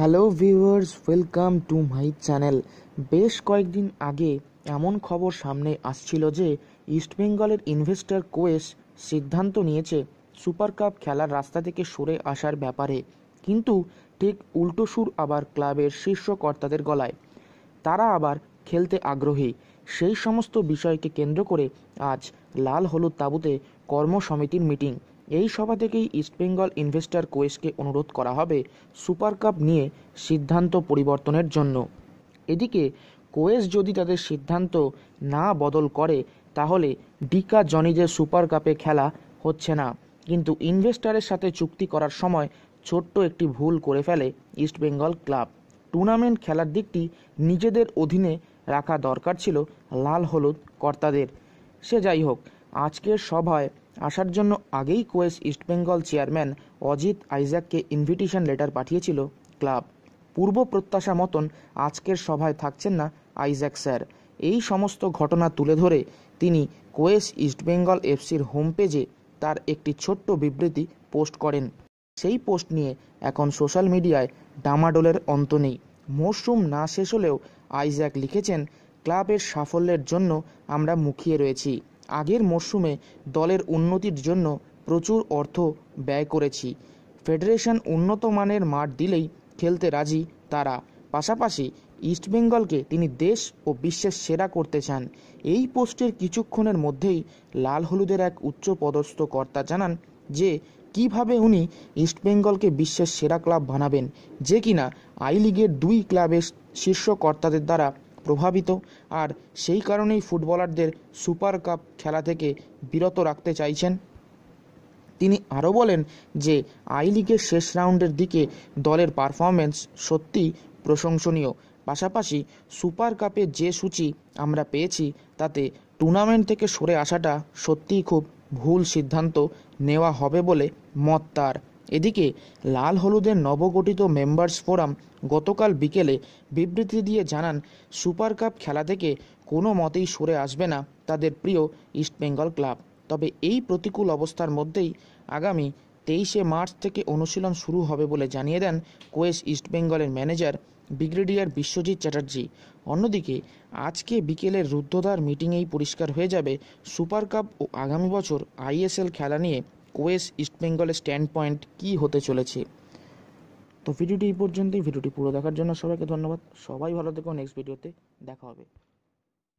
hello viewers welcome to my channel বেশ কয়েকদিন আগে এমন খবর সামনে আসছিল যে ইস্টবেঙ্গলের ইনভেস্টর কোয়েস সিদ্ধান্ত নিয়েছে সুপার কাপ খেলার রাস্তা থেকে সরে আসার ব্যাপারে কিন্তু ঠিক উল্টো সুর আবার ক্লাবের শীর্ষ কর্তাদের গলায় তারা আবার খেলতে আগ্রহী সেই সমস্ত বিষয়কে কেন্দ্র করে আজ লাল হলুদ তাঁবুতে কর্মসমিতির মিটিং এই সভা থেকেই ইস্টবেঙ্গল ইনভেস্টার কোয়েসকে অনুরোধ করা হবে সুপার কাপ নিয়ে সিদ্ধান্ত পরিবর্তনের জন্য এদিকে কোয়েস যদি তাদের সিদ্ধান্ত না বদল করে তাহলে ডিকা জনিজের সুপার কাপে খেলা হচ্ছে না কিন্তু ইনভেস্টারের সাথে চুক্তি করার সময় ছোট্ট একটি ভুল করে ফেলে ইস্টবেঙ্গল ক্লাব টুর্নামেন্ট খেলার দিকটি নিজেদের অধীনে রাখা দরকার ছিল লাল হলুদ কর্তাদের সে যাই হোক আজকের সভায় আসার জন্য আগেই কোয়েস ইস্টবেঙ্গল চেয়ারম্যান অজিত আইজাককে ইনভিটেশন লেটার পাঠিয়েছিল ক্লাব পূর্ব প্রত্যাশা মতন আজকের সভায় থাকছেন না আইজাক স্যার এই সমস্ত ঘটনা তুলে ধরে তিনি কোয়েস ইস্টবেঙ্গল এফসির হোম পেজে তার একটি ছোট্ট বিবৃতি পোস্ট করেন সেই পোস্ট নিয়ে এখন সোশ্যাল মিডিয়ায় ডামাডোলের অন্ত নেই মরশুম না শেষ হলেও আইজাক লিখেছেন ক্লাবের সাফল্যের জন্য আমরা মুখিয়ে রয়েছি আগের মরশুমে দলের উন্নতির জন্য প্রচুর অর্থ ব্যয় করেছি ফেডারেশন উন্নত মানের মাঠ দিলেই খেলতে রাজি তারা পাশাপাশি ইস্টবেঙ্গলকে তিনি দেশ ও বিশ্বের সেরা করতে চান এই পোস্টের কিছুক্ষণের মধ্যেই লাল হলুদের এক উচ্চ পদস্থ কর্তা জানান যে কিভাবে উনি ইস্টবেঙ্গলকে বিশ্বের সেরা ক্লাব বানাবেন যে কিনা আই লিগের দুই ক্লাবের শীর্ষ কর্তাদের দ্বারা প্রভাবিত আর সেই কারণেই ফুটবলারদের সুপার কাপ খেলা থেকে বিরত রাখতে চাইছেন তিনি আরও বলেন যে আই লিগের শেষ রাউন্ডের দিকে দলের পারফরমেন্স সত্যি প্রশংসনীয় পাশাপাশি সুপার কাপে যে সূচি আমরা পেয়েছি তাতে টুর্নামেন্ট থেকে সরে আসাটা সত্যিই খুব ভুল সিদ্ধান্ত নেওয়া হবে বলে মত তার এদিকে লাল হলুদের নবগঠিত মেম্বার্স ফোরাম গতকাল বিকেলে বিবৃতি দিয়ে জানান সুপার কাপ খেলা থেকে কোনো মতেই সরে আসবে না তাদের প্রিয় ইস্টবেঙ্গল ক্লাব তবে এই প্রতিকূল অবস্থার মধ্যেই আগামী তেইশে মার্চ থেকে অনুশীলন শুরু হবে বলে জানিয়ে দেন কোয়েস ইস্টবেঙ্গলের ম্যানেজার ব্রিগেডিয়ার বিশ্বজিৎ চ্যাটার্জি অন্যদিকে আজকে বিকেলের রুদ্ধদ্বার মিটিংয়েই পরিষ্কার হয়ে যাবে সুপার কাপ ও আগামী বছর আইএসএল খেলা নিয়ে ওয়েস্ট ইস্টবেঙ্গলের স্ট্যান্ড পয়েন্ট কী হতে চলেছে তো ভিডিওটি এই পর্যন্তই ভিডিওটি পুরো দেখার জন্য সবাইকে ধন্যবাদ সবাই ভালো থেকো নেক্সট ভিডিওতে দেখা হবে